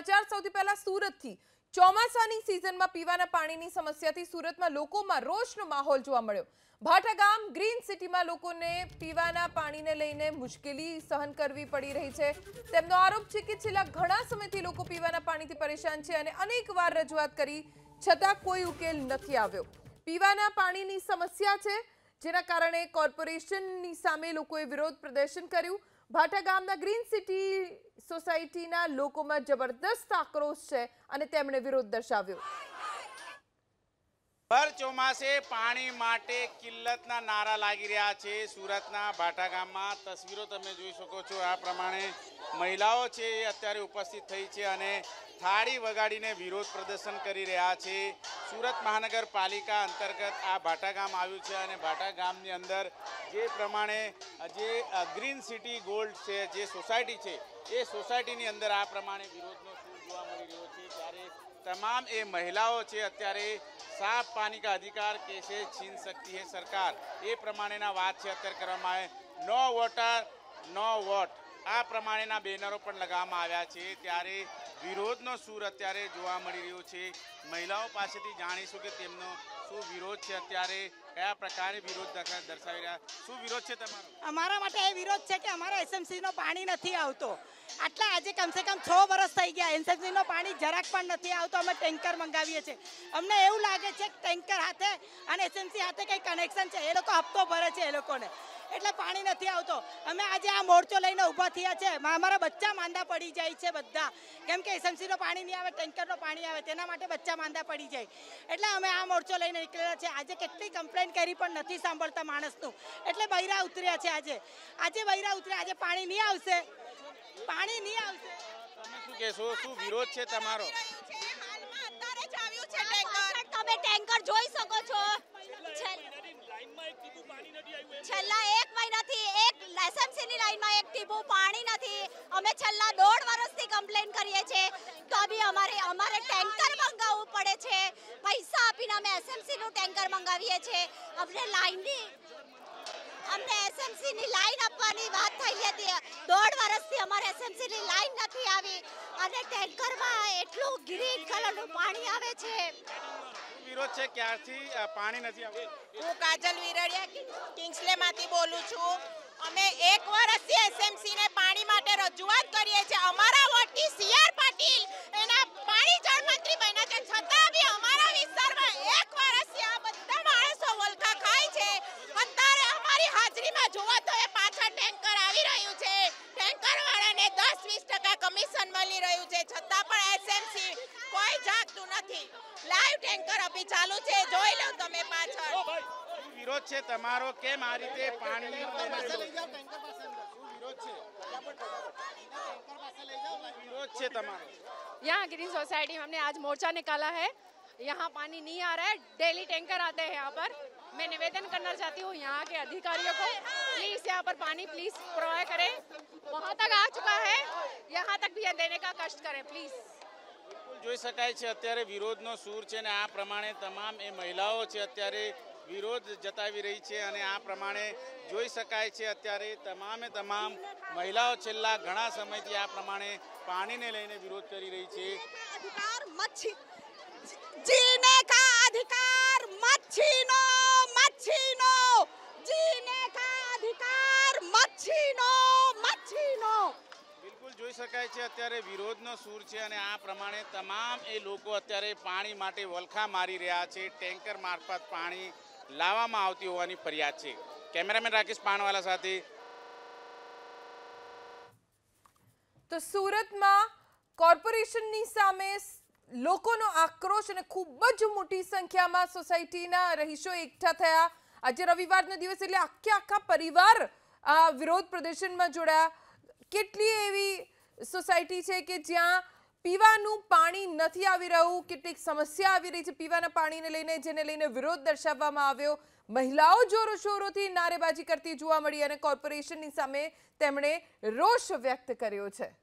સમાચાર સૌથી પહેલા સુરતથી ચોમાસાની સિઝનમાં પીવાના પાણીની સમસ્યાથી સુરતમાં લોકોમાં રોષનો માહોલ જોવા મળ્યો ભાટા ગામ ગ્રીન સિટીમાં લોકોને પીવાના પાણીને લઈને મુશ્કેલી સહન કરવી પડી રહી છે તેમનો આરોપ છે કે છેલ્લા ઘણા સમયથી લોકો પીવાના પાણીથી પરેશાન છે અને અનેક વાર રજૂઆત કરી છતાં કોઈ ઉકેલ નથી આવ્યો પીવાના પાણીની સમસ્યા છે જેના કારણે કોર્પોરેશનની સામે લોકોએ વિરોધ પ્રદર્શન કર્યું ભાટા ગામના ગ્રીન સિટી સોસાયટીના લોકોમાં જબરદસ્ત આક્રોશ છે અને તેમણે વિરોધ દર્શાવ્યો ભર ચોમાસે પાણી માટે કિલ્લતના નારા લાગી રહ્યા છે સુરતના ભાટા ગામમાં તસવીરો તમે જોઈ શકો છો આ પ્રમાણે મહિલાઓ છે એ અત્યારે ઉપસ્થિત થઈ છે અને થાળી વગાડીને વિરોધ પ્રદર્શન કરી રહ્યા છે સુરત મહાનગરપાલિકા અંતર્ગત આ ભાટા ગામ આવ્યું છે અને ભાટા ગામની અંદર જે પ્રમાણે જે ગ્રીન સિટી ગોલ્ડ છે જે સોસાયટી છે એ સોસાયટીની અંદર આ પ્રમાણે વિરોધનો સૂર જોવા મળી રહ્યો છે ત્યારે તમામ એ મહિલાઓ છે અત્યારે સાફ પાણી કા અધિકાર છે છીન શકતી હે સરકાર એ પ્રમાણેના વાત છે અત્યારે કરવામાં આવે નો વોટર નો વોટ આ પ્રમાણેના બેનરો પણ લગાવવામાં આવ્યા છે ત્યારે વિરોધનો સૂર અત્યારે જોવા મળી રહ્યો છે મહિલાઓ પાસેથી જાણીશું કે તેમનો શું વિરોધ છે અત્યારે કયા પ્રકારે વિરોધ દર્શાવી રહ્યા શું વિરોધ છે તમારો અમારા માટે એ વિરોધ છે કે અમારા એસએમસીનો પાણી નથી આવતો આટલા આજે કમસે કમ છ વર્ષ થઈ ગયા એનસીસીનો પાણી જરાક પણ નથી આવતો અમે ટેન્કર મંગાવીએ છીએ અમને એવું લાગે છે કે ટેન્કર હાથે અને એસએમસી હાથે કંઈ કનેક્શન છે એ લોકો હપ્તો ભરે છે એ લોકોને એટલે પાણી નથી આવતો અમે આજે આ મોરચો લઈને ઊભા થયા છે મા અમારા બચ્ચા માંંદા પડી જાય છે બધા કેમ કે એસએમસી નો પાણી ન આવે ટેન્કર નો પાણી આવે તેના માટે બચ્ચા માંંદા પડી જાય એટલે અમે આ મોરચો લઈને નીકળેલા છે આજે કેટલી કમ્પ્લેઈન્ટ કરી પણ નથી સાંભળતા માણસ તો એટલે બૈરા ઉતરે છે આજે આજે બૈરા ઉતરે આજે પાણી નહિ આવશે પાણી નહિ આવશે તમે શું કહો છો શું વિરોધ છે તમારો હાલમાં અતારે જ આવ્યો છે ડોક્ટર તો મેં ટેન્કર જોઈ શકો છો છેલ્લા એક મહિનાથી એક એસએમસીની લાઈનમાં એક ટીપું પાણી નથી અમે છેલ્લા દોઢ વર્ષથી કમ્પ્લેન કરીએ છીએ તો બી અમારે અમારે ટેન્કર મંગાવવું પડે છે પૈસા આપીને અમે એસએમસીનું ટેન્કર મંગાવીએ છીએ અમને લાઈનની અમને એસએમસીની લાઈન આપવાની વાત થઈ હતી દોઢ વર્ષથી અમારે એસએમસીની લાઈન નથી આવી અને ટેન્કરમાં એટલું ગ્રીન કલરનું પાણી આવે છે વિરોધ છે ક્યારથી પાણી નથી આવતું હું કાજલ વિરડિયા કિંગ્સલેમાંથી બોલું છું અમે એક વર્ષથી એસએમસી ને પાણી માટે રજૂઆત કરીએ છીએ અમારા વોર્ડથી સીઆર પાટીલ એના પાણી જળ મંત્રી બન્યા છે છતાં બી અમારા વિસ્તારમાં એક વર્ષથી આ બધા માણસો વલખા ખાય છે અત્યારે અમારી હાજરીમાં જોવા તો એ પાછળ ટેન્કર આવી રહ્યું છે ટેન્કર વાળાને દસ વીસ ટકા કમિશન મળી રહ્યું છે છતાં પણ એસએમસી કોઈ જાગતું નથી લાઈવ ટેન્કર અભી ચાલુ છે જોઈ લો તમે પાછળ વિરોધ છે તમારો કેમ આ રીતે પાણી વિરોધ છે તમારો यहाँ ग्रीन सोसाइटी में हमने आज मोर्चा निकाला है यहाँ पानी नहीं आ रहा है डेली टैंकर आते हैं यहाँ पर मैं निवेदन करना चाहती हूँ यहाँ के अधिकारियों को प्लीज यहाँ पर पानी प्लीज प्रोवाइड करें वहाँ तक आ चुका है यहाँ तक भी देने का कष्ट करें प्लीज જોઈ શકાય છે અત્યારે વિરોધનો સૂર છે અને આ પ્રમાણે તમામ એ મહિલાઓ છે અત્યારે વિરોધ જતાવી રહી છે અને આ પ્રમાણે જોઈ શકાય છે અત્યારે તમામે તમામ મહિલાઓ છેલ્લા ઘણા સમયથી આ પ્રમાણે પાણીને લઈને વિરોધ કરી રહી છે જોઈ શકાય છે અત્યારે વિરોધનો સૂર છે અને આ પ્રમાણે તમામ એ લોકો અત્યારે પાણી માટે વલખા મારી રહ્યા છે ટેન્કર મારફત પાણી લાવવામાં આવતી હોવાની ફરિયાદ છે કેમેરામેન રાકેશ પાણવાલા સાથે તો સુરતમાં કોર્પોરેશનની સામે લોકોનો આક્રોશ અને ખૂબ જ મોટી સંખ્યામાં સોસાયટીના રહીશો એકઠા થયા આજે રવિવારના દિવસ એટલે આખે આખા પરિવાર આ વિરોધ પ્રદર્શનમાં જોડાયા કેટલી એવી સોસાયટી છે કે જ્યાં પીવાનું પાણી નથી આવી રહ્યું કેટલીક સમસ્યા આવી રહી છે પીવાના પાણીને લઈને જેને લઈને વિરોધ દર્શાવવામાં આવ્યો મહિલાઓ જોરોશોરોથી નારેબાજી કરતી જોવા મળી અને કોર્પોરેશનની સામે તેમણે રોષ વ્યક્ત કર્યો છે